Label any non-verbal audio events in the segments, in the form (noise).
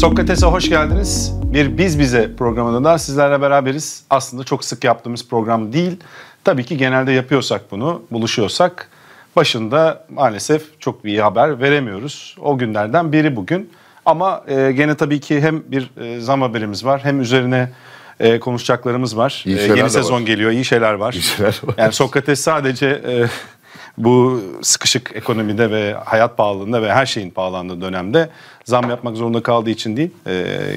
Sokrates'e hoş geldiniz. Bir Biz Bize programında da sizlerle beraberiz. Aslında çok sık yaptığımız program değil. Tabii ki genelde yapıyorsak bunu, buluşuyorsak başında maalesef çok iyi haber veremiyoruz. O günlerden biri bugün. Ama e, gene tabii ki hem bir e, zam haberimiz var hem üzerine e, konuşacaklarımız var. E, yeni sezon var. geliyor, iyi şeyler var. İyi şeyler var. Yani Sokrates sadece e, bu sıkışık ekonomide ve hayat pahalılığında ve her şeyin pahalandığı dönemde zam yapmak zorunda kaldığı için değil e,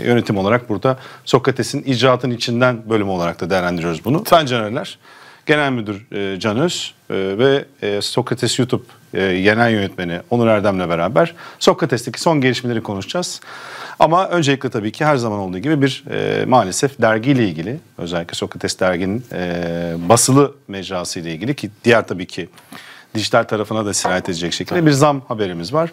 yönetim olarak burada Sokrates'in icraatın içinden bölüm olarak da değerlendiriyoruz bunu. Sen Canerler, Genel Müdür e, Can Öz e, ve e, Sokrates YouTube e, genel yönetmeni Onur Erdem'le beraber Sokrates'teki son gelişmeleri konuşacağız. Ama öncelikle tabii ki her zaman olduğu gibi bir e, maalesef dergiyle ilgili özellikle Sokrates derginin e, basılı mecrası ile ilgili ki diğer tabii ki dijital tarafına da sirayet edecek şekilde bir zam haberimiz var.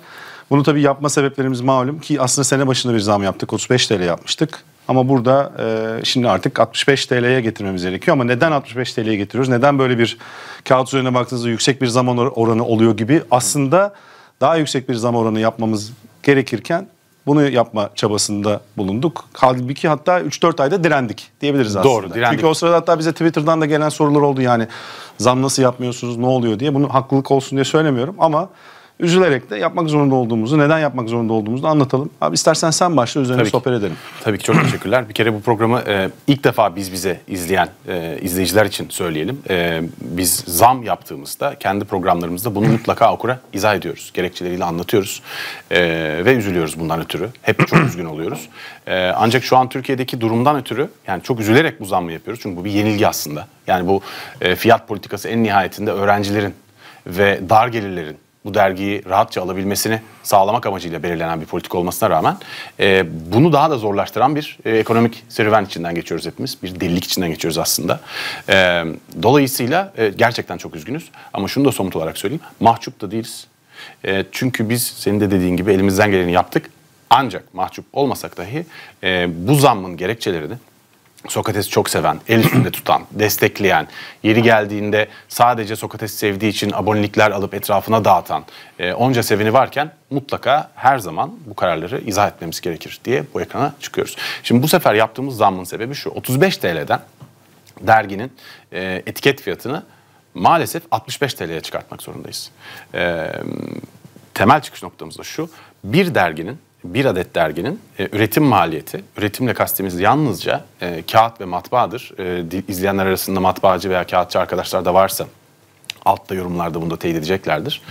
Bunu tabii yapma sebeplerimiz malum ki aslında sene başında bir zam yaptık. 35 TL yapmıştık. Ama burada e, şimdi artık 65 TL'ye getirmemiz gerekiyor. Ama neden 65 TL'ye getiriyoruz? Neden böyle bir kağıt üzerine baktığınızda yüksek bir zaman oranı oluyor gibi? Aslında daha yüksek bir zam oranı yapmamız gerekirken bunu yapma çabasında bulunduk. Halbuki hatta 3-4 ayda direndik diyebiliriz aslında. Doğru direndik. Çünkü o sırada hatta bize Twitter'dan da gelen sorular oldu yani zam nasıl yapmıyorsunuz ne oluyor diye. Bunu haklılık olsun diye söylemiyorum ama üzülerek de yapmak zorunda olduğumuzu, neden yapmak zorunda olduğumuzu anlatalım. Abi istersen sen başla üzerine Tabii sohbet ki. edelim. Tabii ki çok teşekkürler. Bir kere bu programı e, ilk defa biz bize izleyen e, izleyiciler için söyleyelim. E, biz zam yaptığımızda kendi programlarımızda bunu mutlaka okura izah ediyoruz. Gerekçeleriyle anlatıyoruz. E, ve üzülüyoruz bundan ötürü. Hep çok üzgün oluyoruz. E, ancak şu an Türkiye'deki durumdan ötürü yani çok üzülerek bu zammı yapıyoruz. Çünkü bu bir yenilgi aslında. Yani bu e, fiyat politikası en nihayetinde öğrencilerin ve dar gelirlerin bu dergiyi rahatça alabilmesini sağlamak amacıyla belirlenen bir politik olmasına rağmen e, bunu daha da zorlaştıran bir e, ekonomik serüven içinden geçiyoruz hepimiz. Bir delilik içinden geçiyoruz aslında. E, dolayısıyla e, gerçekten çok üzgünüz ama şunu da somut olarak söyleyeyim. Mahcup da değiliz. E, çünkü biz senin de dediğin gibi elimizden geleni yaptık. Ancak mahcup olmasak dahi e, bu zammın gerekçelerini Sokrates'i çok seven, el üstünde tutan, (clears throat) destekleyen, yeri geldiğinde sadece Sokrates'i sevdiği için abonelikler alıp etrafına dağıtan e, onca seveni varken mutlaka her zaman bu kararları izah etmemiz gerekir diye bu ekrana çıkıyoruz. Şimdi bu sefer yaptığımız zammın sebebi şu. 35 TL'den derginin e, etiket fiyatını maalesef 65 TL'ye çıkartmak zorundayız. E, temel çıkış noktamız da şu. Bir derginin bir adet derginin e, üretim maliyeti, üretimle kastimiz yalnızca e, kağıt ve matbaadır. E, izleyenler arasında matbaacı veya kağıtçı arkadaşlar da varsa altta yorumlarda bunu da teyit edeceklerdir.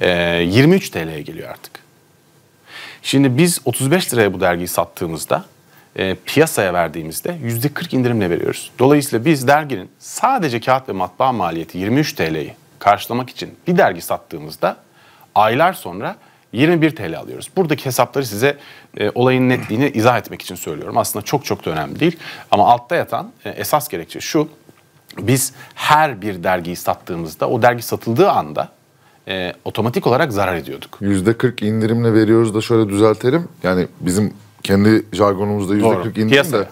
E, 23 TL'ye geliyor artık. Şimdi biz 35 liraya bu dergiyi sattığımızda e, piyasaya verdiğimizde %40 indirimle veriyoruz. Dolayısıyla biz derginin sadece kağıt ve matbaa maliyeti 23 TL'yi karşılamak için bir dergi sattığımızda aylar sonra 21 TL alıyoruz. Buradaki hesapları size e, olayın netliğini izah etmek için söylüyorum. Aslında çok çok da önemli değil. Ama altta yatan e, esas gerekçe şu. Biz her bir dergiyi sattığımızda o dergi satıldığı anda e, otomatik olarak zarar ediyorduk. %40 indirimle veriyoruz da şöyle düzeltelim. Yani bizim kendi jargonumuzda %40 Doğru. indirim Piyasaya. de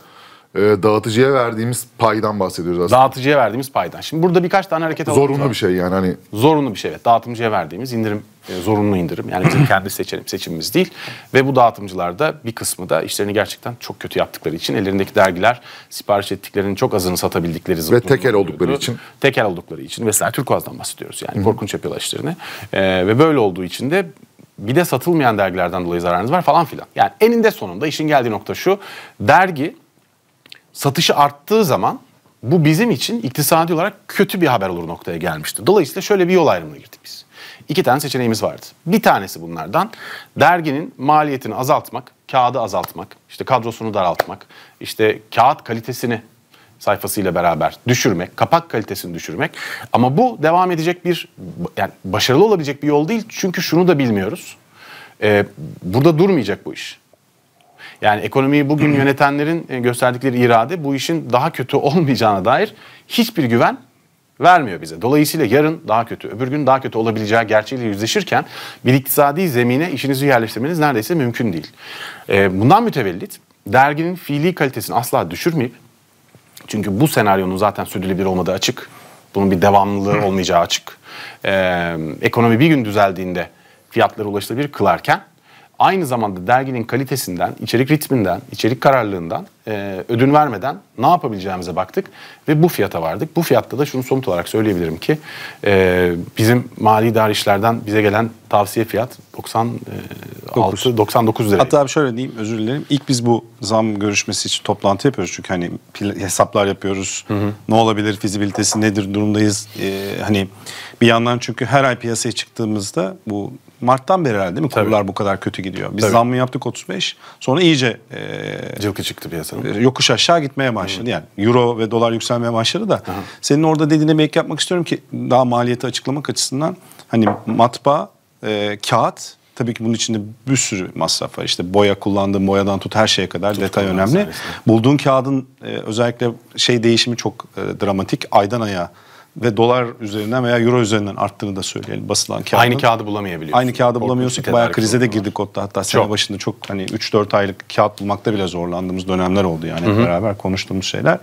e, dağıtıcıya verdiğimiz paydan bahsediyoruz aslında. Dağıtıcıya verdiğimiz paydan. Şimdi burada birkaç tane hareket alanı Zorunlu bir şey yani hani. Zorunlu bir şey evet. Dağıtımcıya verdiğimiz indirim, e, zorunlu indirim. Yani bizim (clears throat) kendi seçelim, seçimimiz değil. Ve bu dağıtımcılar da bir kısmı da işlerini gerçekten çok kötü yaptıkları için ellerindeki dergiler sipariş ettiklerinin çok azını satabildikleri Ve tekel oldukları için. Tekel oldukları için. Mesela Turkuaz'dan bahsediyoruz yani. Hı-hı. Korkunç yapıyorlar işlerini. E, ve böyle olduğu için de bir de satılmayan dergilerden dolayı zararınız var falan filan. Yani eninde sonunda işin geldiği nokta şu. Dergi satışı arttığı zaman bu bizim için iktisadi olarak kötü bir haber olur noktaya gelmişti. Dolayısıyla şöyle bir yol ayrımına girdik biz. İki tane seçeneğimiz vardı. Bir tanesi bunlardan derginin maliyetini azaltmak, kağıdı azaltmak, işte kadrosunu daraltmak, işte kağıt kalitesini sayfasıyla beraber düşürmek, kapak kalitesini düşürmek. Ama bu devam edecek bir yani başarılı olabilecek bir yol değil. Çünkü şunu da bilmiyoruz. Ee, burada durmayacak bu iş. Yani ekonomiyi bugün (clears throat) yönetenlerin e, gösterdikleri irade bu işin daha kötü (laughs) olmayacağına dair hiçbir güven vermiyor bize. Dolayısıyla yarın daha kötü, öbür gün daha kötü olabileceği gerçeğiyle yüzleşirken bir iktisadi zemine işinizi yerleştirmeniz neredeyse mümkün değil. E, bundan mütevellit derginin fiili kalitesini asla düşürmeyip çünkü bu senaryonun zaten sürdürülebilir olmadığı açık. Bunun bir devamlılığı olmayacağı açık. E, ekonomi bir gün düzeldiğinde fiyatlara ulaşılabilir kılarken aynı zamanda derginin kalitesinden, içerik ritminden, içerik kararlılığından e, ödün vermeden ne yapabileceğimize baktık ve bu fiyata vardık. Bu fiyatta da şunu somut olarak söyleyebilirim ki e, bizim mali idari işlerden bize gelen tavsiye fiyat 96, 9. 99 lira. Hatta şöyle diyeyim özür dilerim. İlk biz bu zam görüşmesi için toplantı yapıyoruz çünkü hani hesaplar yapıyoruz. Hı hı. Ne olabilir, fizibilitesi nedir, durumdayız. Ee, hani bir yandan çünkü her ay piyasaya çıktığımızda bu Mart'tan beri herhalde değil mi? Tabii. Kurlar bu kadar kötü gidiyor. Biz Tabii. zammı yaptık 35. Sonra iyice e, cılkı çıktı piyasanın. E, yokuş aşağı gitmeye başladı. Hı. Yani euro ve dolar yükselmeye başladı da. Hı. Senin orada dediğine bir ek yapmak istiyorum ki daha maliyeti açıklamak açısından hani matbaa, e, kağıt Tabii ki bunun içinde bir sürü masraf var. İşte boya kullandığın boyadan tut her şeye kadar tut, detay önemli. Sayesinde. Bulduğun kağıdın e, özellikle şey değişimi çok e, dramatik. Aydan aya ve dolar üzerinden veya euro üzerinden arttığını da söyleyelim basılan kağıdı Aynı kağıdı bulamayabiliyorsun. Aynı kağıdı bulamıyorsak bayağı krize de girdik otta. Hatta sene başında çok hani 3-4 aylık kağıt bulmakta bile zorlandığımız dönemler oldu yani hep beraber konuştuğumuz şeyler.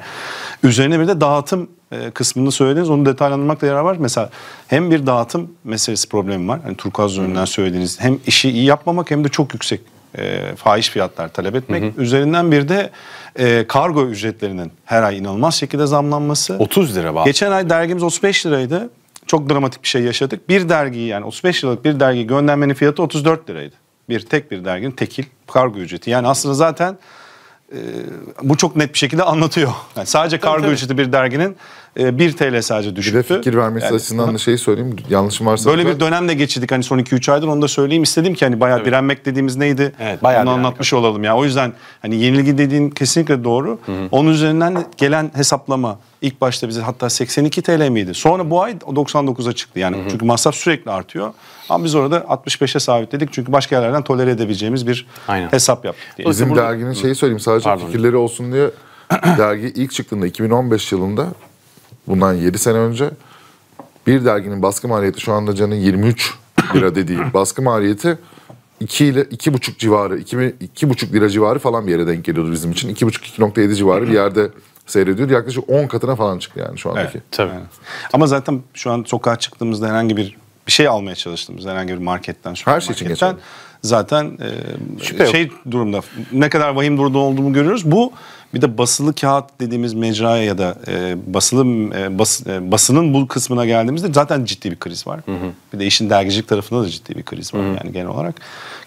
Üzerine bir de dağıtım e, kısmını söylediniz. Onu detaylandırmakta yarar var. Mesela hem bir dağıtım meselesi problemi var. Hani turkuaz üzerinden söylediğiniz hem işi iyi yapmamak hem de çok yüksek e, fahiş fiyatlar talep etmek. Hı hı. Üzerinden bir de e, kargo ücretlerinin her ay inanılmaz şekilde zamlanması. 30 lira var. Geçen ay dergimiz 35 liraydı. Çok dramatik bir şey yaşadık. Bir dergiyi yani 35 liralık bir dergi göndermenin fiyatı 34 liraydı. Bir tek bir derginin tekil kargo ücreti. Yani aslında zaten e, bu çok net bir şekilde anlatıyor. Yani sadece tabii, kargo tabii. ücreti bir derginin 1 ee, TL sadece düşüktü. Bir de fikir vermesi yani, açısından da şeyi söyleyeyim. Yanlışım varsa... Böyle bir dönem de geçirdik hani son 2-3 aydır onu da söyleyeyim. istedim ki hani bayağı evet. direnmek dediğimiz neydi? Evet, bayağı Bunu anlatmış oldu. olalım ya. O yüzden hani yenilgi dediğin kesinlikle doğru. Hı-hı. Onun üzerinden gelen hesaplama ilk başta bize hatta 82 TL miydi? Sonra bu ay 99'a çıktı yani. Hı-hı. Çünkü masraf sürekli artıyor. Ama biz orada 65'e sabitledik. Çünkü başka yerlerden tolere edebileceğimiz bir Aynen. hesap yaptık. Bizim burada... derginin şeyi söyleyeyim sadece Pardon. fikirleri olsun diye (clears throat) dergi ilk çıktığında 2015 yılında bundan 7 sene önce. Bir derginin baskı maliyeti şu anda canın 23 lira dediği (clears throat) baskı maliyeti 2 ile 2,5 civarı, 2 2,5 lira civarı falan bir yere denk geliyordu bizim için. 2,5-2,7 civarı bir yerde seyrediyordu. Yaklaşık 10 katına falan çıktı yani şu andaki. Evet, tabii. Ama zaten şu an sokağa çıktığımızda herhangi bir bir şey almaya çalıştığımızda herhangi bir marketten, Her şey için geçerli zaten e, şey yok. durumda ne kadar vahim durumda olduğunu görüyoruz. Bu bir de basılı kağıt dediğimiz mecraya ya da e, basılı e, bas, e, basının bu kısmına geldiğimizde zaten ciddi bir kriz var. Hı hı. Bir de işin dergicilik tarafında da ciddi bir kriz var hı hı. yani genel olarak.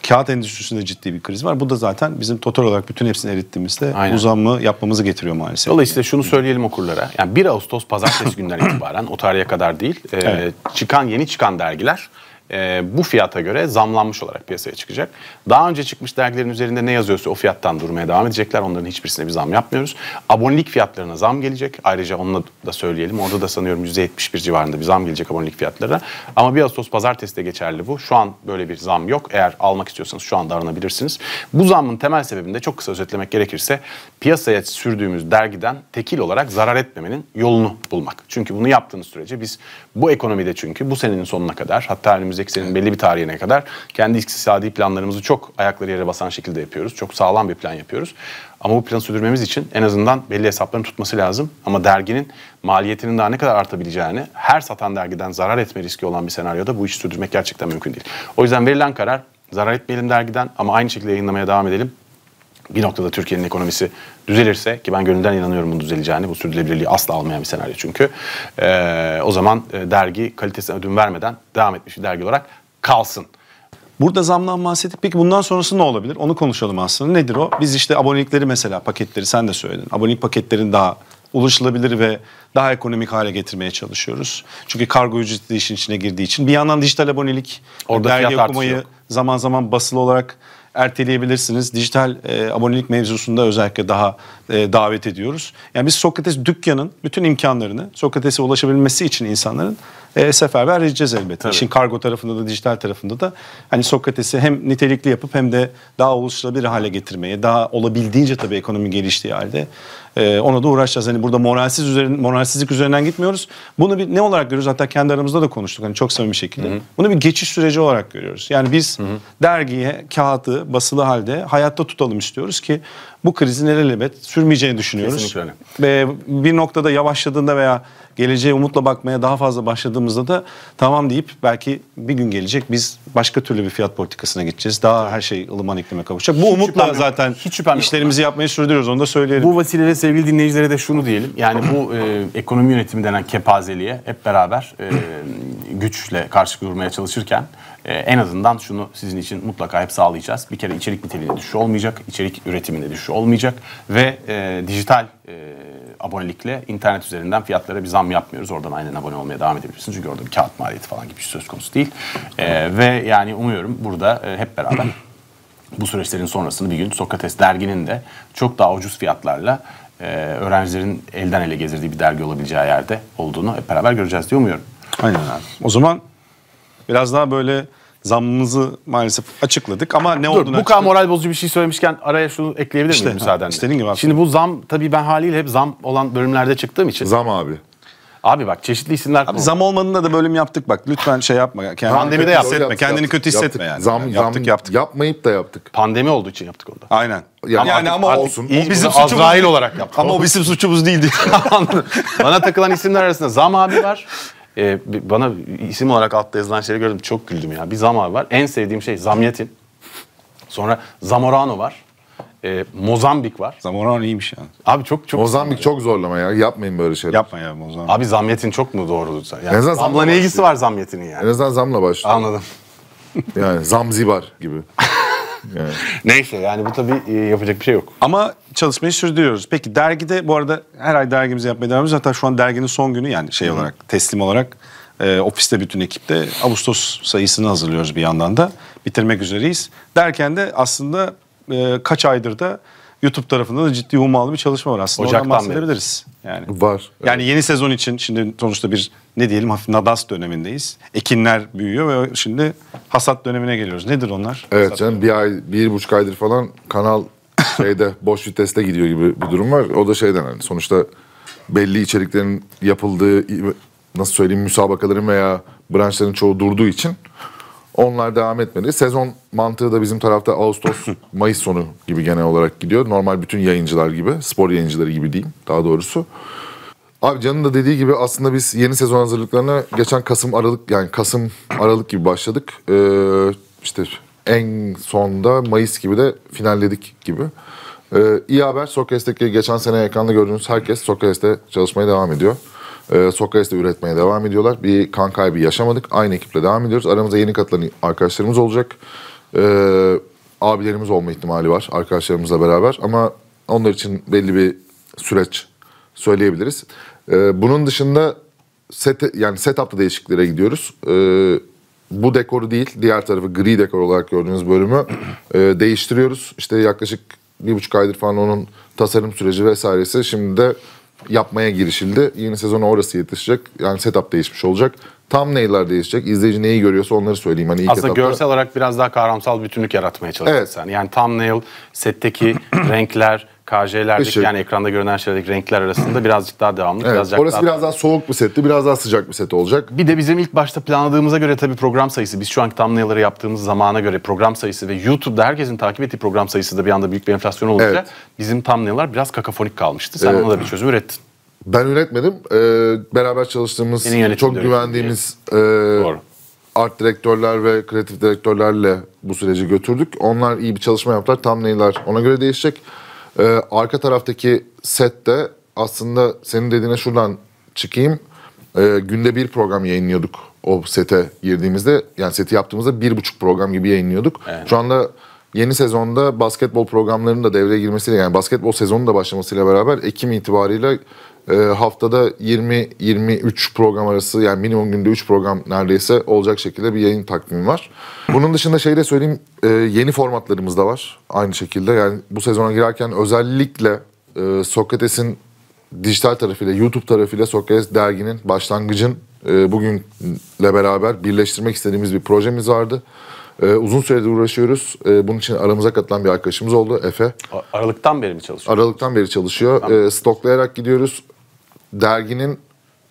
Kağıt endüstrisinde ciddi bir kriz var. Bu da zaten bizim total olarak bütün hepsini erittiğimizde Aynen. uzamlı yapmamızı getiriyor maalesef. Dolayısıyla yani. şunu söyleyelim okurlara. Yani 1 Ağustos pazartesi günden (laughs) itibaren o tarihe kadar değil. E, evet. Çıkan yeni çıkan dergiler ee, bu fiyata göre zamlanmış olarak piyasaya çıkacak. Daha önce çıkmış dergilerin üzerinde ne yazıyorsa o fiyattan durmaya devam edecekler. Onların hiçbirisine bir zam yapmıyoruz. Abonelik fiyatlarına zam gelecek. Ayrıca onunla da söyleyelim. Orada da sanıyorum %71 civarında bir zam gelecek abonelik fiyatlarına. Ama 1 Ağustos pazartesi de geçerli bu. Şu an böyle bir zam yok. Eğer almak istiyorsanız şu anda aranabilirsiniz. Bu zamın temel sebebini de çok kısa özetlemek gerekirse piyasaya sürdüğümüz dergiden tekil olarak zarar etmemenin yolunu bulmak. Çünkü bunu yaptığınız sürece biz bu ekonomide çünkü bu senenin sonuna kadar hatta önümüzdeki senin belli bir tarihine kadar kendi iktisadi planlarımızı çok ayakları yere basan şekilde yapıyoruz. Çok sağlam bir plan yapıyoruz. Ama bu planı sürdürmemiz için en azından belli hesapların tutması lazım. Ama derginin maliyetinin daha ne kadar artabileceğini, her satan dergiden zarar etme riski olan bir senaryoda bu işi sürdürmek gerçekten mümkün değil. O yüzden verilen karar zarar etmeyelim dergiden ama aynı şekilde yayınlamaya devam edelim bir noktada Türkiye'nin ekonomisi düzelirse ki ben gönülden inanıyorum bunun düzeleceğini. Bu sürdürülebilirliği asla almayan bir senaryo çünkü. E, o zaman e, dergi kalitesine ödün vermeden devam etmiş bir dergi olarak kalsın. Burada zamdan bahsettik. Peki bundan sonrası ne olabilir? Onu konuşalım aslında. Nedir o? Biz işte abonelikleri mesela paketleri sen de söyledin. Abonelik paketlerin daha ulaşılabilir ve daha ekonomik hale getirmeye çalışıyoruz. Çünkü kargo ücreti de işin içine girdiği için. Bir yandan dijital abonelik, Orada dergi okumayı zaman zaman basılı olarak erteleyebilirsiniz. Dijital e, abonelik mevzusunda özellikle daha e, davet ediyoruz. Yani biz Sokrates dükkanın bütün imkanlarını Sokrates'e ulaşabilmesi için insanların e, seferber edeceğiz elbette. Tabii. İşin kargo tarafında da dijital tarafında da hani Sokrates'i hem nitelikli yapıp hem de daha ulaşılabilir hale getirmeye, daha olabildiğince tabii ekonomi geliştiği halde e, ona da uğraşacağız. Hani burada moralsiz üzerin, moralsizlik üzerinden gitmiyoruz. Bunu bir ne olarak görüyoruz? Hatta kendi aramızda da konuştuk hani çok samimi şekilde. Hı hı. Bunu bir geçiş süreci olarak görüyoruz. Yani biz hı hı. dergiye, kağıdı basılı halde hayatta tutalım istiyoruz ki bu krizin elelebet sürmeyeceğini düşünüyoruz. Kesinlikle Ve bir noktada yavaşladığında veya geleceğe umutla bakmaya daha fazla başladığımızda da tamam deyip belki bir gün gelecek biz başka türlü bir fiyat politikasına gideceğiz. Daha her şey ılıman iklime kavuşacak. Bu hiç umutla zaten hiç işlerimizi yapmaya sürdürüyoruz onu da söyleyelim. Bu vesileyle sevgili dinleyicilere de şunu diyelim. Yani bu e, ekonomi yönetimi denen kepazeliğe hep beraber e, güçle karşı durmaya çalışırken e, en azından şunu sizin için mutlaka hep sağlayacağız. Bir kere içerik niteliğinde düşüş olmayacak, içerik üretiminde düşüş olmayacak ve e, dijital e, abonelikle internet üzerinden fiyatlara bir zam yapmıyoruz. Oradan aynen abone olmaya devam edebilirsiniz. Çünkü orada bir kağıt maliyeti falan gibi bir şey söz konusu değil. E, ve yani umuyorum burada e, hep beraber bu süreçlerin sonrasını bir gün Sokrates derginin de çok daha ucuz fiyatlarla e, öğrencilerin elden ele gezirdiği bir dergi olabileceği yerde olduğunu hep beraber göreceğiz diye umuyorum. Aynen abi. O zaman biraz daha böyle zammımızı maalesef açıkladık ama ne Dur, olduğunu Bu kadar moral bozucu bir şey söylemişken araya şunu ekleyebilir işte, miyim müsaadenle? İstediğin gibi Şimdi bu zam tabii ben haliyle hep zam olan bölümlerde çıktığım için. Zam abi. Abi bak çeşitli isimler. Abi zam olmadığında da bölüm yaptık bak. Lütfen şey yapma. Kendini Pandemide kötü yaptık, hissetme. Yaptık, Kendini kötü hissetme yaptık. yani. Zam, yani yaptık zam, yaptık. Yapmayıp da yaptık. Pandemi olduğu için yaptık onu. Aynen. Yani, yani artık, ama artık olsun. O bizim suçumuz Azrail olarak yaptık. Ama o bizim suçumuz değildi. (laughs) Bana takılan isimler arasında Zam abi var. Ee, bana isim olarak altta yazılan şeyleri gördüm. Çok güldüm ya. Bir Zam abi var. En sevdiğim şey Zamyetin. Sonra Zamorano var e, Mozambik var. Zamorano iyiymiş yani. Abi çok çok Mozambik çok zorlama ya. Yapmayın böyle şeyler. Yapma ya Mozambik. Abi zamyetin çok mu doğru? Yani, en azından zamla ne ilgisi var zamyetinin yani? En azından zamla başlıyor. Anladım. (laughs) yani zamzibar gibi. (laughs) Yani. Neyse yani bu tabii e, yapacak bir şey yok. Ama çalışmayı sürdürüyoruz. Peki dergide bu arada her ay dergimizi yapmaya devam ediyoruz. Hatta şu an derginin son günü yani şey Hı. olarak teslim olarak e, ofiste bütün ekipte Ağustos sayısını hazırlıyoruz bir yandan da. Bitirmek üzereyiz. Derken de aslında e, kaç aydır da YouTube tarafında da ciddi hummalı bir çalışma var aslında. Ocaktan Oradan bahsedebiliriz. Yani. Var. Evet. Yani yeni sezon için şimdi sonuçta bir ne diyelim hafif nadas dönemindeyiz. Ekinler büyüyor ve şimdi hasat dönemine geliyoruz. Nedir onlar? Evet hasat canım bir ay, bir buçuk aydır falan kanal (coughs) şeyde boş viteste gidiyor gibi bir durum var. O da şeyden hani sonuçta belli içeriklerin yapıldığı nasıl söyleyeyim müsabakaların veya branşların çoğu durduğu için onlar devam etmedi. Sezon mantığı da bizim tarafta Ağustos, (laughs) Mayıs sonu gibi genel olarak gidiyor. Normal bütün yayıncılar gibi, spor yayıncıları gibi diyeyim daha doğrusu. Abi Can'ın da dediği gibi aslında biz yeni sezon hazırlıklarına geçen Kasım Aralık yani Kasım Aralık gibi başladık. Ee, işte en sonda Mayıs gibi de finalledik gibi. Ee, iyi haber Sokrates'teki geçen sene ekranda gördüğünüz herkes Sokrates'te çalışmaya devam ediyor. E, Sokrates'te üretmeye devam ediyorlar. Bir kan kaybı yaşamadık. Aynı ekiple devam ediyoruz. Aramızda yeni katılan arkadaşlarımız olacak. E, abilerimiz olma ihtimali var arkadaşlarımızla beraber. Ama onlar için belli bir süreç söyleyebiliriz. E, bunun dışında set yani setup'ta değişikliklere gidiyoruz. E, bu dekoru değil, diğer tarafı gri dekor olarak gördüğünüz bölümü e, değiştiriyoruz. İşte yaklaşık bir buçuk aydır falan onun tasarım süreci vesairesi. Şimdi de yapmaya girişildi. Yeni sezona orası yetişecek. Yani setup değişmiş olacak. Tam neyler değişecek? İzleyici neyi görüyorsa onları söyleyeyim. Hani ilk Aslında etapta... görsel olarak biraz daha kavramsal bütünlük yaratmaya çalışıyorsun evet. sen. Yani thumbnail, setteki (clears throat) renkler, KJ'lerdeki yani ekranda görünen şeylerdeki renkler arasında (clears throat) birazcık daha devamlı. Evet, birazcık orası daha... biraz daha soğuk bir setti, biraz daha sıcak bir set olacak. Bir de bizim ilk başta planladığımıza göre tabii program sayısı, biz şu anki thumbnail'ları yaptığımız zamana göre program sayısı ve YouTube'da herkesin takip ettiği program sayısı da bir anda büyük bir enflasyon olunca evet. bizim thumbnail'lar biraz kakafonik kalmıştı. Sen evet. ona da bir çözüm ürettin. Ben üretmedim. Ee, beraber çalıştığımız, çok güvendiğimiz e, art direktörler ve kreatif direktörlerle bu süreci götürdük. Onlar iyi bir çalışma yaptılar. Thumbnail'lar ona göre değişecek. Ee, arka taraftaki set de aslında senin dediğine şuradan çıkayım. Ee, günde bir program yayınlıyorduk o sete girdiğimizde. Yani seti yaptığımızda bir buçuk program gibi yayınlıyorduk. Evet. Şu anda yeni sezonda basketbol programlarının da devreye girmesiyle yani basketbol sezonunun da başlamasıyla beraber Ekim itibariyle ee, haftada 20-23 program arası yani minimum günde 3 program neredeyse olacak şekilde bir yayın takvimi var. Bunun dışında şey de söyleyeyim e, yeni formatlarımız da var aynı şekilde. Yani bu sezona girerken özellikle e, Sokrates'in dijital tarafıyla, YouTube tarafıyla Sokrates derginin başlangıcın e, bugünle beraber birleştirmek istediğimiz bir projemiz vardı. Ee, uzun süredir uğraşıyoruz. Ee, bunun için aramıza katılan bir arkadaşımız oldu Efe. Aralıktan beri mi çalışıyor? Aralıktan beri çalışıyor. Ee, stoklayarak gidiyoruz. Derginin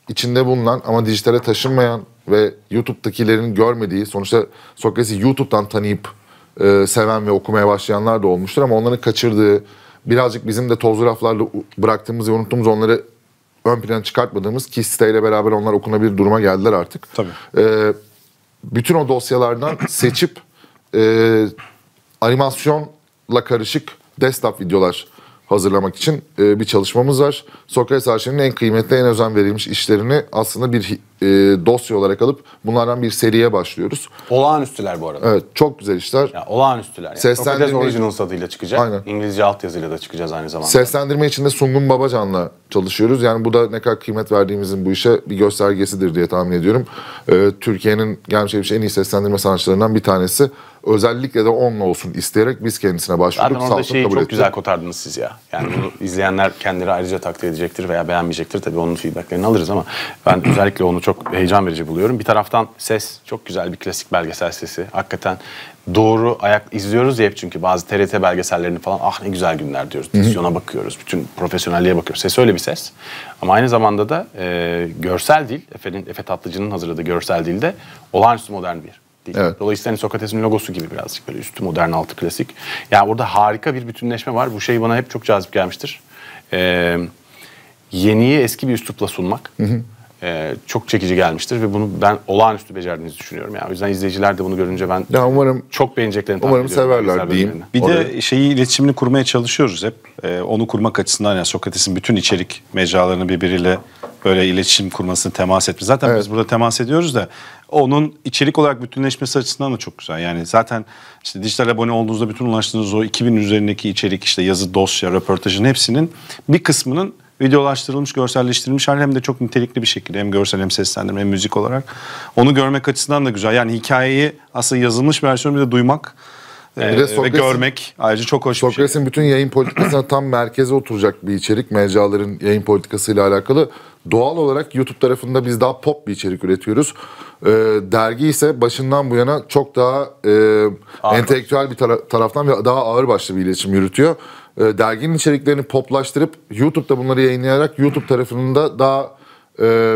içinde bulunan ama dijitale taşınmayan ve YouTube'dakilerin görmediği sonuçta Sokrates'i YouTube'dan tanıyıp e, seven ve okumaya başlayanlar da olmuştur ama onların kaçırdığı birazcık bizim de tozlu raflarla bıraktığımız ve unuttuğumuz onları ön plana çıkartmadığımız ki siteyle beraber onlar okunabilir duruma geldiler artık. Tabii. Ee, bütün o dosyalardan (clears throat) seçip e, animasyonla karışık desktop videolar hazırlamak için e, bir çalışmamız var. Sokrates Arşiv'in en kıymetli, en özen verilmiş işlerini aslında bir e, dosya olarak alıp bunlardan bir seriye başlıyoruz. Olağanüstüler bu arada. Evet, çok güzel işler. Ya, olağanüstüler. Yani. Seslendirme... Sokrates Originals adıyla çıkacak. Aynen. İngilizce altyazıyla da çıkacağız aynı zamanda. Seslendirme için de Sungun Babacan'la çalışıyoruz. Yani bu da ne kadar kıymet verdiğimizin bu işe bir göstergesidir diye tahmin ediyorum. E, Türkiye'nin gelmiş geçmiş en iyi seslendirme sanatçılarından bir tanesi özellikle de onunla olsun isteyerek biz kendisine başvurduk. Zaten orada şeyi çok etti. güzel kotardınız siz ya. Yani bunu (clears throat) izleyenler kendileri ayrıca takdir edecektir veya beğenmeyecektir. Tabii onun feedbacklerini alırız ama ben (clears throat) özellikle onu çok heyecan verici buluyorum. Bir taraftan ses çok güzel bir klasik belgesel sesi. Hakikaten doğru ayak izliyoruz ya hep çünkü bazı TRT belgesellerini falan ah ne güzel günler diyoruz. Dizyona bakıyoruz. Bütün profesyonelliğe bakıyoruz. Ses öyle bir ses. Ama aynı zamanda da e, görsel değil. Efe'nin Efe Tatlıcı'nın hazırladığı görsel dilde de olağanüstü modern bir değil. Evet. Dolayısıyla hani Sokrates'in logosu gibi birazcık böyle üstü modern altı klasik. Yani orada harika bir bütünleşme var. Bu şey bana hep çok cazip gelmiştir. Ee, yeniyi eski bir üslupla sunmak. Hı hı e, çok çekici gelmiştir ve bunu ben olağanüstü becerdiğinizi düşünüyorum. Yani o yüzden izleyiciler de bunu görünce ben ya umarım çok beğeneceklerini tahmin umarım ediyorum. Umarım severler diyeyim. Bir Oraya. de şeyi iletişimini kurmaya çalışıyoruz hep. E, onu kurmak açısından yani Sokrates'in bütün içerik mecralarını birbiriyle böyle iletişim kurmasını temas etmesi. Zaten evet. biz burada temas ediyoruz da onun içerik olarak bütünleşmesi açısından da çok güzel. Yani zaten işte dijital abone olduğunuzda bütün ulaştığınız o 2000 üzerindeki içerik işte yazı, dosya, röportajın hepsinin bir kısmının videolaştırılmış, görselleştirilmiş hali hem de çok nitelikli bir şekilde hem görsel hem seslendirme hem müzik olarak. Onu görmek açısından da güzel. Yani hikayeyi aslında yazılmış versiyonu bir de duymak bir e, de Sokresin, ve görmek ayrıca çok hoş Sokres'in bir şey. Sokrates'in bütün yayın politikasına tam merkeze oturacak bir içerik. Mecraların yayın politikasıyla alakalı. Doğal olarak YouTube tarafında biz daha pop bir içerik üretiyoruz. E, dergi ise başından bu yana çok daha e, entelektüel bir tara- taraftan ve daha ağır başlı bir iletişim yürütüyor e, derginin içeriklerini poplaştırıp YouTube'da bunları yayınlayarak YouTube tarafında daha e,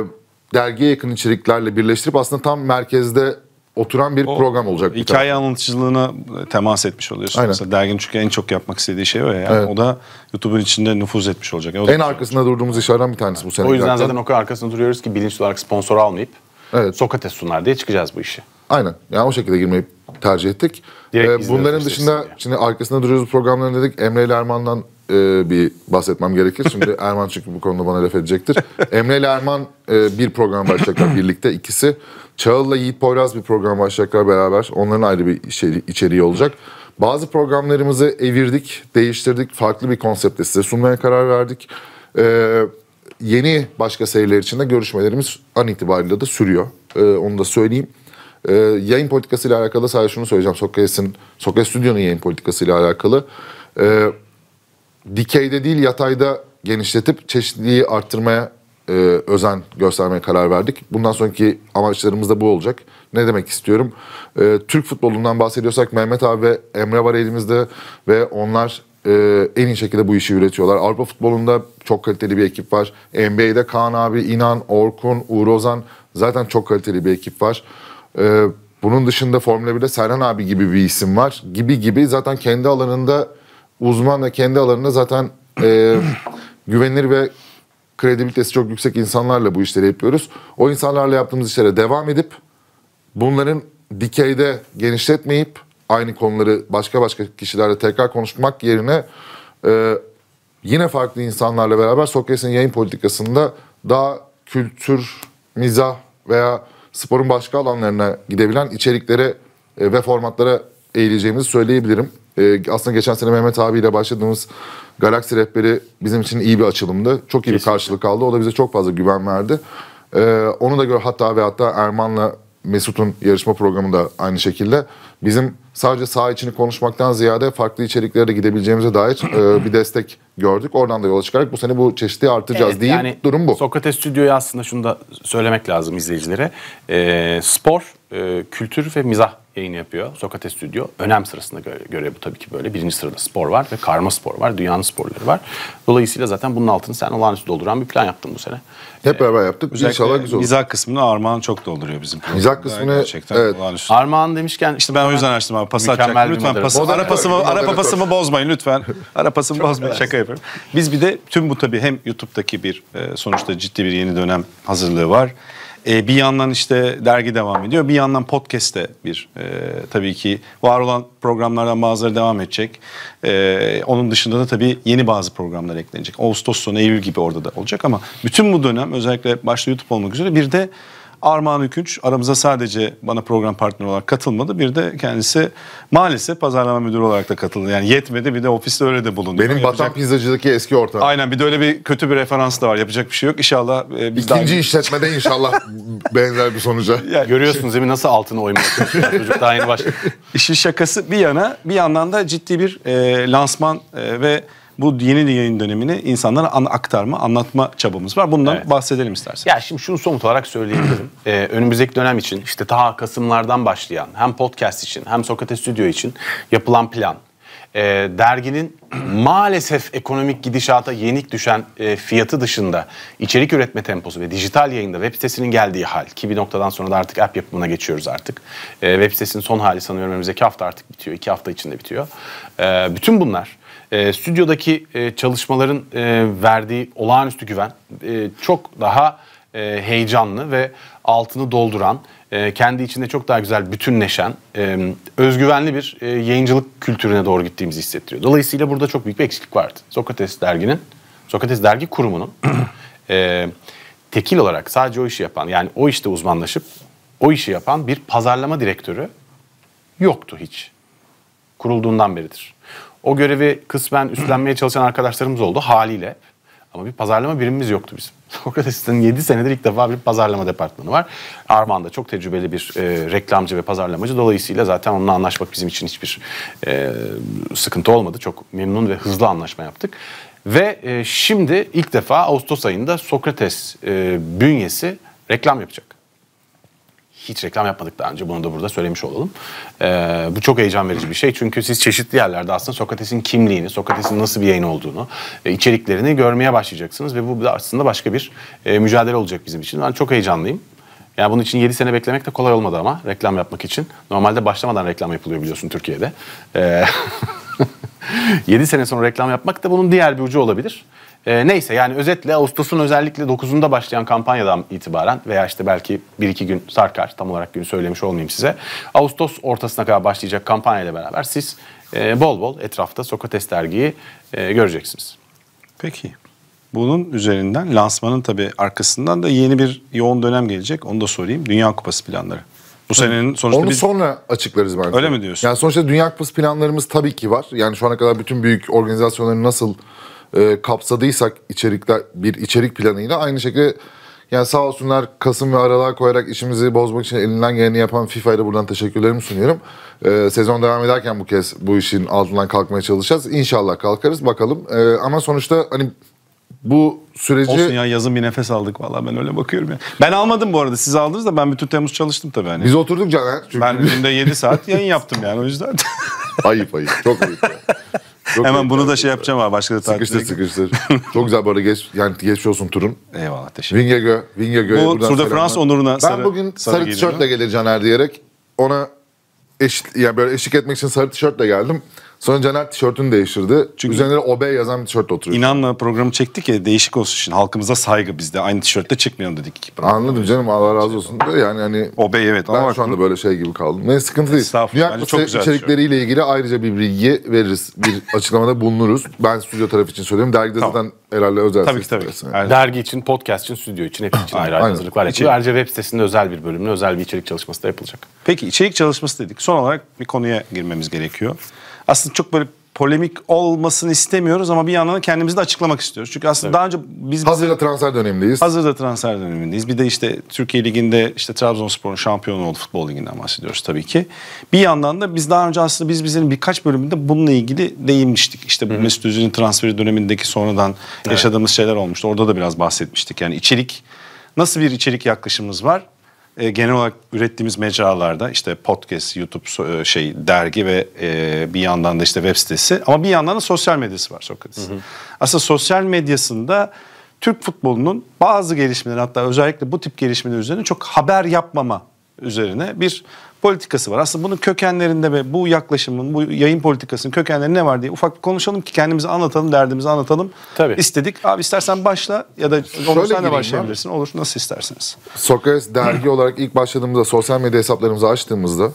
dergiye yakın içeriklerle birleştirip aslında tam merkezde oturan bir o, program olacak. Hikaye bir anlatıcılığına e, temas etmiş oluyorsun. Aynen. Mesela dergin çünkü en çok yapmak istediği şey o ya. Yani evet. O da YouTube'un içinde nüfuz etmiş olacak. Yani e, en arkasında olacak. durduğumuz işaretten bir tanesi bu sene. O yüzden zaten o kadar arkasında duruyoruz ki bilinçli olarak sponsor almayıp evet. Sokates sunar diye çıkacağız bu işi. Aynen. Yani o şekilde girmeyi tercih ettik. Ee, bunların dışında yani. şimdi arkasında duruyoruz programlarını dedik. Emre ile Erman'dan e, bir bahsetmem gerekir. çünkü (laughs) Erman çünkü bu konuda bana laf edecektir. Emre ile Erman e, bir program başlayacaklar (coughs) birlikte ikisi. ile Yiğit Poyraz bir program başlayacaklar beraber. Onların ayrı bir içeri- şey, içeriği olacak. Bazı programlarımızı evirdik, değiştirdik. Farklı bir konsepte size sunmaya karar verdik. Ee, yeni başka seriler için de görüşmelerimiz an itibariyle de sürüyor. Ee, onu da söyleyeyim. Ee, yayın ile alakalı da sadece şunu söyleyeceğim. Sokrates'in, Sokrates Stüdyo'nun yayın politikası ile alakalı. Ee, dikeyde değil yatayda genişletip çeşitliliği arttırmaya e, özen göstermeye karar verdik. Bundan sonraki amaçlarımız da bu olacak. Ne demek istiyorum? E, Türk futbolundan bahsediyorsak Mehmet abi ve Emre var elimizde ve onlar e, en iyi şekilde bu işi üretiyorlar. Avrupa futbolunda çok kaliteli bir ekip var. NBA'de Kaan abi, İnan, Orkun, Uğur Ozan zaten çok kaliteli bir ekip var. Ee, bunun dışında Formula 1'de Serhan abi gibi bir isim var. Gibi gibi zaten kendi alanında uzman ve kendi alanında zaten e, (clears throat) güvenilir ve kredibilitesi çok yüksek insanlarla bu işleri yapıyoruz. O insanlarla yaptığımız işlere devam edip bunların dikeyde genişletmeyip aynı konuları başka başka kişilerle tekrar konuşmak yerine e, yine farklı insanlarla beraber Sokrates'in yayın politikasında daha kültür, mizah veya sporun başka alanlarına gidebilen içeriklere e, ve formatlara eğileceğimizi söyleyebilirim. E, aslında geçen sene Mehmet abiyle başladığımız Galaxy Rehberi bizim için iyi bir açılımdı. Çok iyi Kesinlikle. bir karşılık aldı. O da bize çok fazla güven verdi. E, onu da gör hatta ve hatta Erman'la Mesut'un yarışma programı da aynı şekilde bizim sadece sağ içini konuşmaktan ziyade farklı içeriklere de gidebileceğimize dair e, (clears throat) bir destek gördük. Oradan da yola çıkarak bu sene bu çeşitliği artıracağız evet, değil yani durum bu. Sokrates Stüdyo'yu aslında şunu da söylemek lazım izleyicilere. E, spor, e, kültür ve mizah yayın yapıyor. Sokrates Stüdyo önem sırasında göre, bu tabii ki böyle. Birinci sırada spor var ve karma spor var. Dünyanın sporları var. Dolayısıyla zaten bunun altını sen olağanüstü dolduran bir plan yaptın bu sene. Hep beraber yaptık. Özellikle İnşallah güzel olur. Mizah kısmını Armağan çok dolduruyor bizim programda. Mizah kısmını gerçekten evet. olağanüstü. Armağan demişken... işte ben o yüzden açtım abi. Pas atacaktım. Lütfen pas, ara pasımı, ara pasımı bozmayın lütfen. Ara pasımı bozmayın. Şaka yapıyorum. Biz bir de tüm bu tabii hem YouTube'daki bir e, sonuçta ciddi bir yeni dönem hazırlığı var. Ee, bir yandan işte dergi devam ediyor. Bir yandan podcast'te bir e, tabii ki var olan programlardan bazıları devam edecek. E, onun dışında da tabii yeni bazı programlar eklenecek. Ağustos sonu Eylül gibi orada da olacak ama bütün bu dönem özellikle başta YouTube olmak üzere bir de Armağan Ükünç aramıza sadece bana program partneri olarak katılmadı. Bir de kendisi maalesef pazarlama müdürü olarak da katıldı. Yani yetmedi bir de ofiste öyle de bulundu. Benim Yapacak... Batan Pizzacı'daki eski ortağım. Aynen bir de öyle bir kötü bir referans da var. Yapacak bir şey yok. İnşallah e, biz İkinci daha... işletmede inşallah (laughs) benzer bir sonuca. Yani, Görüyorsunuz değil mi nasıl altına oymak (laughs) çocuk daha yeni başladı. İşin şakası bir yana bir yandan da ciddi bir e, lansman e, ve bu yeni yayın dönemini insanlara an aktarma, anlatma çabamız var. Bundan evet. bahsedelim istersen. Ya şimdi şunu somut olarak söyleyebilirim. (clears throat) ee, önümüzdeki dönem için işte ta Kasımlardan başlayan hem podcast için hem Sokrates Stüdyo için yapılan plan, e, derginin (clears throat) maalesef ekonomik gidişata yenik düşen e, fiyatı dışında içerik üretme temposu ve dijital yayında web sitesinin geldiği hal ki bir noktadan sonra da artık app yapımına geçiyoruz artık. E, web sitesinin son hali sanıyorum önümüzdeki hafta artık bitiyor. iki hafta içinde bitiyor. E, bütün bunlar e, stüdyodaki e, çalışmaların e, verdiği olağanüstü güven e, çok daha e, heyecanlı ve altını dolduran, e, kendi içinde çok daha güzel bütünleşen, e, özgüvenli bir e, yayıncılık kültürüne doğru gittiğimizi hissettiriyor. Dolayısıyla burada çok büyük bir eksiklik vardı. Sokrates derginin, Sokrates dergi kurumunun (clears throat) e, tekil olarak sadece o işi yapan, yani o işte uzmanlaşıp o işi yapan bir pazarlama direktörü yoktu hiç. Kurulduğundan beridir. O görevi kısmen üstlenmeye çalışan arkadaşlarımız oldu haliyle. Ama bir pazarlama birimimiz yoktu bizim. (laughs) Sokrates'in 7 senedir ilk defa bir pazarlama departmanı var. Arman da çok tecrübeli bir e, reklamcı ve pazarlamacı. Dolayısıyla zaten onunla anlaşmak bizim için hiçbir e, sıkıntı olmadı. Çok memnun ve hızlı anlaşma yaptık. Ve e, şimdi ilk defa Ağustos ayında Sokrates e, bünyesi reklam yapacak hiç reklam yapmadık daha önce. Bunu da burada söylemiş olalım. E, bu çok heyecan verici bir şey. Çünkü siz çeşitli yerlerde aslında Sokrates'in kimliğini, Sokrates'in nasıl bir yayın olduğunu, e, içeriklerini görmeye başlayacaksınız. Ve bu da aslında başka bir e, mücadele olacak bizim için. Ben çok heyecanlıyım. Yani bunun için 7 sene beklemek de kolay olmadı ama reklam yapmak için. Normalde başlamadan reklam yapılıyor biliyorsun Türkiye'de. Ee, 7 (laughs) sene sonra reklam yapmak da bunun diğer bir ucu olabilir. E, neyse yani özetle Ağustos'un özellikle 9'unda başlayan kampanyadan itibaren veya işte belki 1-2 gün sarkar tam olarak gün söylemiş olmayayım size. Ağustos ortasına kadar başlayacak kampanyayla beraber siz e, bol bol etrafta Sokrates dergiyi e, göreceksiniz. Peki. Bunun üzerinden lansmanın tabii arkasından da yeni bir yoğun dönem gelecek. Onu da sorayım. Dünya Kupası planları. Bu senenin sonuçta Onu biz... sonra açıklarız belki. Öyle mi diyorsun? Yani sonuçta Dünya Kupası planlarımız tabii ki var. Yani şu ana kadar bütün büyük organizasyonların nasıl e, kapsadıysak içerikler bir içerik planıyla aynı şekilde yani sağ olsunlar Kasım ve aralığa koyarak işimizi bozmak için elinden geleni yapan FIFA'ya da buradan teşekkürlerimi sunuyorum. Ee, sezon devam ederken bu kez bu işin altından kalkmaya çalışacağız. İnşallah kalkarız bakalım. Ee, ama sonuçta hani bu süreci... Olsun ya yazın bir nefes aldık valla ben öyle bakıyorum ya. Ben almadım bu arada siz aldınız da ben bütün Temmuz çalıştım tabii hani. Biz oturduk Caner. Çünkü... Ben günde 7 saat yayın yaptım yani o yüzden. ayıp ayıp çok ayıp. Ya. (laughs) Çok Hemen bunu da şey yapacağım abi başka da takip Sıkıştır sıkıştır. (laughs) Çok güzel bu geç, yani geç olsun turun. Eyvallah teşekkür ederim. Vingegö, Vingegö'ye Bu buradan Tour de selamlar. France onuruna Ben sarı, bugün sarı, giydim, tişörtle gelir Caner diyerek ona eşit, yani böyle eşlik etmek için sarı tişörtle geldim. Sonra Caner tişörtünü değiştirdi. Çünkü üzerinde OB yazan bir tişörtle oturuyor. İnanma programı çektik ya değişik olsun için. Halkımıza saygı bizde. Aynı tişörtte çıkmayalım dedik. Anladım canım Allah razı şey olsun. Yani hani OB evet. Ben ama şu anda böyle şey gibi kaldım. Ne sıkıntı değil. Dünya yani çok güzel içerikleriyle ilgili ayrıca bir bilgi veririz. Bir (laughs) açıklamada bulunuruz. Ben stüdyo tarafı için söylüyorum. Dergide tamam. zaten herhalde özel tabii ki, tabii. Yani. Dergi için, podcast için, stüdyo için, hep için ayrı ayrı hazırlıklar yapılıyor. Ayrıca web sitesinde özel bir bölümle özel bir içerik çalışması da yapılacak. Peki içerik çalışması dedik. Son olarak bir konuya girmemiz gerekiyor aslında çok böyle polemik olmasını istemiyoruz ama bir yandan kendimizi de açıklamak istiyoruz. Çünkü aslında evet. daha önce biz hazırda transfer dönemindeyiz. Hazırda transfer dönemindeyiz. Bir de işte Türkiye Ligi'nde işte Trabzonspor'un şampiyonu oldu futbol liginden bahsediyoruz tabii ki. Bir yandan da biz daha önce aslında biz bizim birkaç bölümünde bununla ilgili değinmiştik. İşte bu Mesut Özil'in transferi dönemindeki sonradan evet. yaşadığımız şeyler olmuştu. Orada da biraz bahsetmiştik. Yani içerik nasıl bir içerik yaklaşımımız var? e, genel olarak ürettiğimiz mecralarda işte podcast, YouTube e, şey dergi ve e, bir yandan da işte web sitesi ama bir yandan da sosyal medyası var Sokrates. Hı hı. Aslında sosyal medyasında Türk futbolunun bazı gelişmeleri hatta özellikle bu tip gelişmeler üzerine çok haber yapmama üzerine bir politikası var. Aslında bunun kökenlerinde ve bu yaklaşımın, bu yayın politikasının kökenlerinde ne var diye ufak bir konuşalım ki kendimizi anlatalım, derdimizi anlatalım Tabii. istedik. Abi istersen başla ya da onu sen de başlayabilirsin. Abi. Olur nasıl isterseniz. Sokrates dergi olarak ilk başladığımızda sosyal medya hesaplarımızı açtığımızda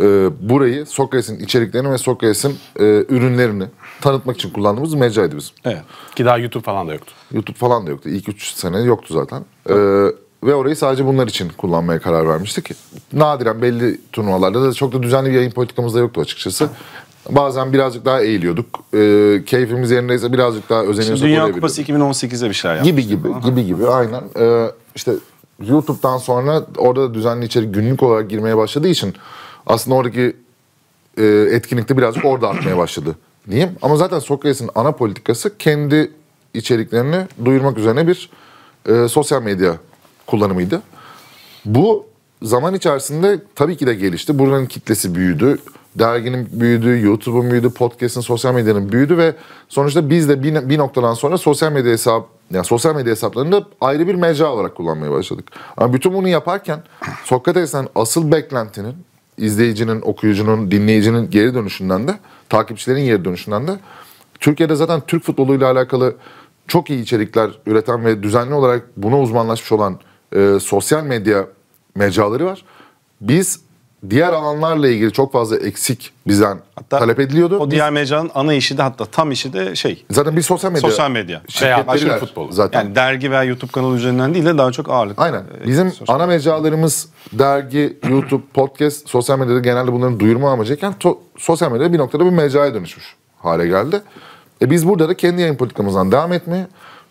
e, burayı Sokrates'in içeriklerini ve Sokrates'in e, ürünlerini tanıtmak için kullandığımız mecraydı bizim. Evet. Ki daha YouTube falan da yoktu. YouTube falan da yoktu. İlk 3 sene yoktu zaten. E, ve orayı sadece bunlar için kullanmaya karar vermiştik. Nadiren belli turnuvalarda da çok da düzenli bir yayın politikamız da yoktu açıkçası. Bazen birazcık daha eğiliyorduk. E, keyfimiz yerindeyse birazcık daha özeniyorsak Şimdi Dünya Kupası 2018'e bir şeyler yapmıştık. Gibi gibi, Aha. gibi gibi aynen. E, işte YouTube'dan sonra orada da düzenli içerik günlük olarak girmeye başladığı için aslında oradaki e, etkinlikte birazcık orada artmaya başladı diyeyim. Ama zaten Sokrates'in ana politikası kendi içeriklerini duyurmak üzerine bir e, sosyal medya kullanımıydı. Bu zaman içerisinde tabii ki de gelişti. Buranın kitlesi büyüdü. Derginin büyüdü, YouTube'un büyüdü, podcast'in, sosyal medyanın büyüdü ve sonuçta biz de bir, bir noktadan sonra sosyal medya hesap yani sosyal medya hesaplarını da ayrı bir mecra olarak kullanmaya başladık. Ama bütün bunu yaparken Sokrates'ten asıl beklentinin izleyicinin, okuyucunun, dinleyicinin geri dönüşünden de, takipçilerin geri dönüşünden de Türkiye'de zaten Türk futboluyla alakalı çok iyi içerikler üreten ve düzenli olarak buna uzmanlaşmış olan e, sosyal medya mecraları var. Biz diğer alanlarla ilgili çok fazla eksik bizden hatta talep ediliyordu. O diğer mecranın ana işi de hatta tam işi de şey. Zaten bir sosyal medya. Sosyal medya. Veya başka futbol. Zaten. Yani dergi veya YouTube kanalı üzerinden değil de daha çok ağırlık. Aynen. E, Bizim ana mecralarımız dergi, YouTube, podcast, sosyal medyada genelde bunların duyurma amacıyken to- sosyal medya bir noktada bir mecraya dönüşmüş hale geldi. E biz burada da kendi yayın politikamızdan devam etmeye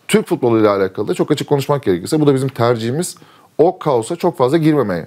Türk futbolu ile alakalı da çok açık konuşmak gerekirse bu da bizim tercihimiz. O kaosa çok fazla girmemeye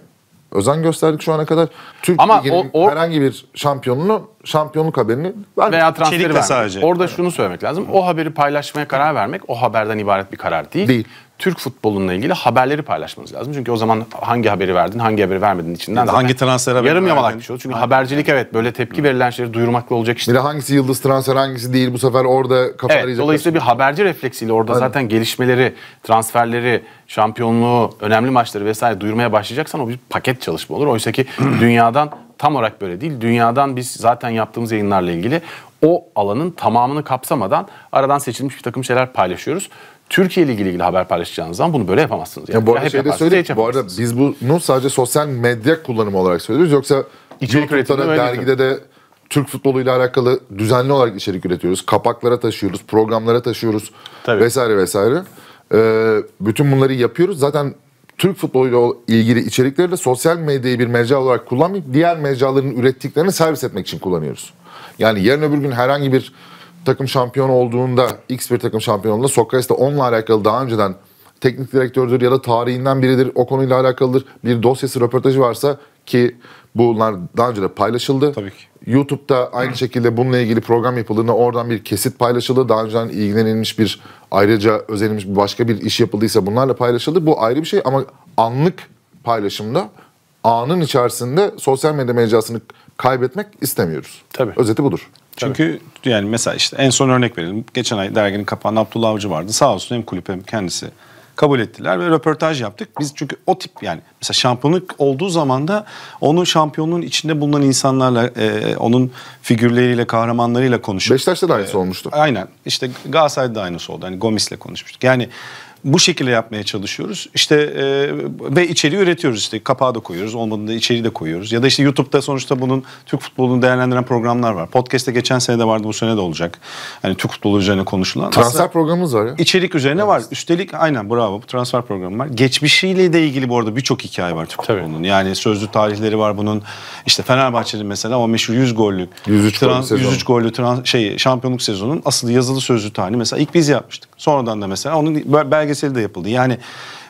özen gösterdik şu ana kadar. Türk Ama o, o, herhangi bir şampiyonunu, şampiyonluk haberini vermedik. Veya transferi Sadece. Orada evet. şunu söylemek lazım. O haberi paylaşmaya karar vermek o haberden ibaret bir karar değil. Değil. Türk futbolunla ilgili haberleri paylaşmanız lazım. Çünkü o zaman hangi haberi verdin, hangi haberi vermedin içinden. hangi transfer haberi Yarım yamalak bir şey oldu. Çünkü Aynen. habercilik evet böyle tepki verilen şeyleri duyurmakla olacak işte. Bir de hangisi yıldız transfer hangisi değil bu sefer orada kafa evet, Dolayısıyla bir haberci refleksiyle orada Aynen. zaten gelişmeleri, transferleri, şampiyonluğu, önemli maçları vesaire duyurmaya başlayacaksan o bir paket çalışma olur. Oysa ki (clears throat) dünyadan tam olarak böyle değil. Dünyadan biz zaten yaptığımız yayınlarla ilgili o alanın tamamını kapsamadan aradan seçilmiş bir takım şeyler paylaşıyoruz. Türkiye ile ilgili haber paylaşacağınız zaman bunu böyle yapamazsınız. Yani ya bu arada şey söyleyeyim. Bu arada biz bunu sadece sosyal medya kullanımı olarak söylüyoruz. Yoksa içerik üretimde dergide de Türk futboluyla alakalı düzenli olarak içerik üretiyoruz. Kapaklara taşıyoruz, programlara taşıyoruz Tabii. vesaire vesaire. Ee, bütün bunları yapıyoruz. Zaten Türk futboluyla ilgili içerikleri de sosyal medyayı bir mecra olarak kullanmayıp diğer mecraların ürettiklerini servis etmek için kullanıyoruz. Yani yarın öbür gün herhangi bir takım şampiyon olduğunda, X bir takım şampiyon olduğunda Sokrates de onunla alakalı daha önceden teknik direktördür ya da tarihinden biridir, o konuyla alakalıdır. Bir dosyası, röportajı varsa ki bunlar daha önce de paylaşıldı. Tabii ki. YouTube'da aynı şekilde bununla ilgili program yapıldığında oradan bir kesit paylaşıldı. Daha önceden ilgilenilmiş bir ayrıca özenilmiş bir başka bir iş yapıldıysa bunlarla paylaşıldı. Bu ayrı bir şey ama anlık paylaşımda anın içerisinde sosyal medya mecrasını kaybetmek istemiyoruz. Tabii. Özeti budur. Çünkü Tabii. yani mesela işte en son örnek verelim. Geçen ay derginin kapağında Abdullah Avcı vardı. Sağ olsun hem kulüp hem kendisi kabul ettiler ve röportaj yaptık. Biz çünkü o tip yani mesela şampiyonluk olduğu zaman da onun şampiyonluğun içinde bulunan insanlarla, e, onun figürleriyle, kahramanlarıyla konuştuk. Beşiktaş'ta da aynısı e, olmuştu. Aynen. İşte Galatasaray'da da aynısı oldu. Hani Gomis'le konuşmuştuk. Yani bu şekilde yapmaya çalışıyoruz. İşte e, ve içeriği üretiyoruz işte. Kapağı da koyuyoruz. Olmadığında içeriği de koyuyoruz. Ya da işte YouTube'da sonuçta bunun Türk futbolunu değerlendiren programlar var. Podcast'te geçen sene de vardı bu sene de olacak. Hani Türk futbolu üzerine konuşulan. Transfer Aslında programımız var ya. İçerik üzerine evet. var. Üstelik aynen bravo bu transfer programı var. Geçmişiyle de ilgili bu arada birçok hikaye var Türk Tabii. futbolunun. Yani sözlü tarihleri var bunun. İşte Fenerbahçe'nin mesela o meşhur 100 gollük. 103 trans, gollü sezon. 103 gollü trans, şey, şampiyonluk sezonunun asıl yazılı sözlü tarihi mesela ilk biz yapmıştık. Sonradan da mesela onun belgeseli de yapıldı. Yani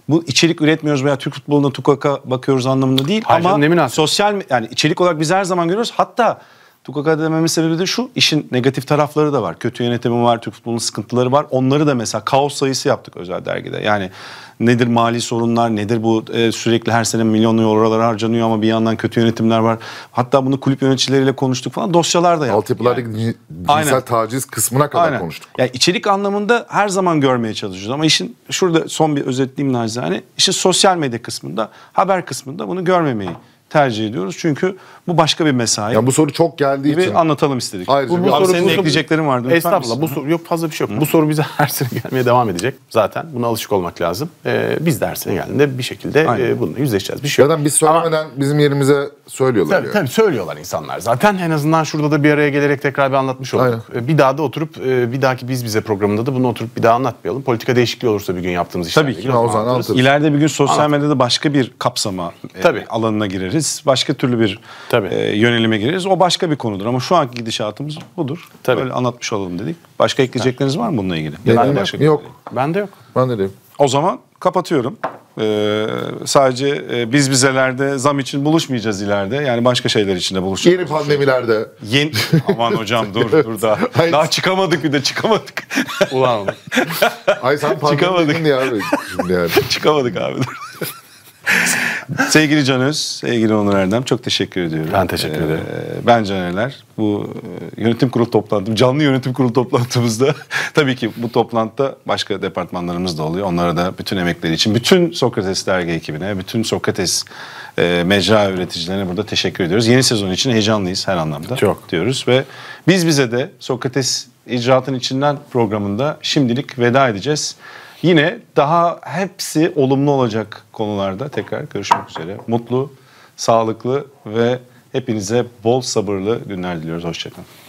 bu içerik üretmiyoruz veya Türk futboluna tukaka bakıyoruz anlamında değil Hayır, ama canım, sosyal yani içerik olarak biz her zaman görüyoruz. Hatta Tukaka dememin sebebi de şu. işin negatif tarafları da var. Kötü yönetimi var, Türk futbolunun sıkıntıları var. Onları da mesela kaos sayısı yaptık özel dergide. Yani nedir mali sorunlar, nedir bu e, sürekli her sene milyon eurolar harcanıyor ama bir yandan kötü yönetimler var. Hatta bunu kulüp yöneticileriyle konuştuk falan. Dosyalar da yaptık. Altyapılardaki yani. cinsel taciz kısmına kadar Aynen. konuştuk. Yani içerik anlamında her zaman görmeye çalışıyoruz. Ama işin şurada son bir özetleyeyim Nazlı. Hani İşin sosyal medya kısmında, haber kısmında bunu görmemeyi tercih ediyoruz. Çünkü bu başka bir mesai. Ya bu soru çok geldiği gibi için. anlatalım istedik. Ayrıca bu, bu soru, senin bu, ekleyeceklerin vardı. Estağfurullah. Bu soru, yok fazla bir şey yok. Hı. Bu soru bize her sene gelmeye devam edecek. Zaten buna alışık olmak lazım. Ee, biz de her sene geldiğinde bir şekilde Aynen. e, bununla yüzleşeceğiz. Bir şey yok. Zaten biz söylemeden Ama, bizim yerimize söylüyorlar. Tabii, yani. tabii söylüyorlar insanlar. Zaten en azından şurada da bir araya gelerek tekrar bir anlatmış olduk. Aynen. Ee, bir daha da oturup e, bir dahaki Biz Bize programında da bunu oturup bir daha anlatmayalım. Politika değişikliği olursa bir gün yaptığımız işler. Tabii ki. O zaman anlatırız. İleride bir gün sosyal medyada başka bir kapsama e, tabii. alanına gireriz gireriz, başka türlü bir Tabii. E, yönelime gireriz. O başka bir konudur ama şu anki gidişatımız budur. Tabii. Böyle anlatmış olalım dedik. Başka ekleyecekleriniz var mı bununla ilgili? Benim ben de başka yok. Bende yok. Ben de yok. O zaman kapatıyorum. Ee, sadece e, biz bizelerde zam için buluşmayacağız ileride. Yani başka şeyler için de buluşacağız. Yeni pandemilerde. Yeni... (laughs) Aman hocam dur evet. dur daha. Hayır. Daha çıkamadık bir de çıkamadık. Ulan. Ay sen pandemi çıkamadık. ya abi. (laughs) Şimdi yani. çıkamadık abi dur. (laughs) sevgili Can Öz, sevgili Onur Erdem çok teşekkür ediyorum. Ben teşekkür ederim. Ee, ben Canerler. Bu e, yönetim kurulu toplantım, canlı yönetim kurulu toplantımızda (laughs) tabii ki bu toplantıda başka departmanlarımız da oluyor. Onlara da bütün emekleri için, bütün Sokrates dergi ekibine, bütün Sokrates e, mecra üreticilerine burada teşekkür ediyoruz. Yeni sezon için heyecanlıyız her anlamda çok. diyoruz ve biz bize de Sokrates icraatın içinden programında şimdilik veda edeceğiz. Yine daha hepsi olumlu olacak konularda tekrar görüşmek üzere. Mutlu, sağlıklı ve hepinize bol sabırlı günler diliyoruz. Hoşçakalın.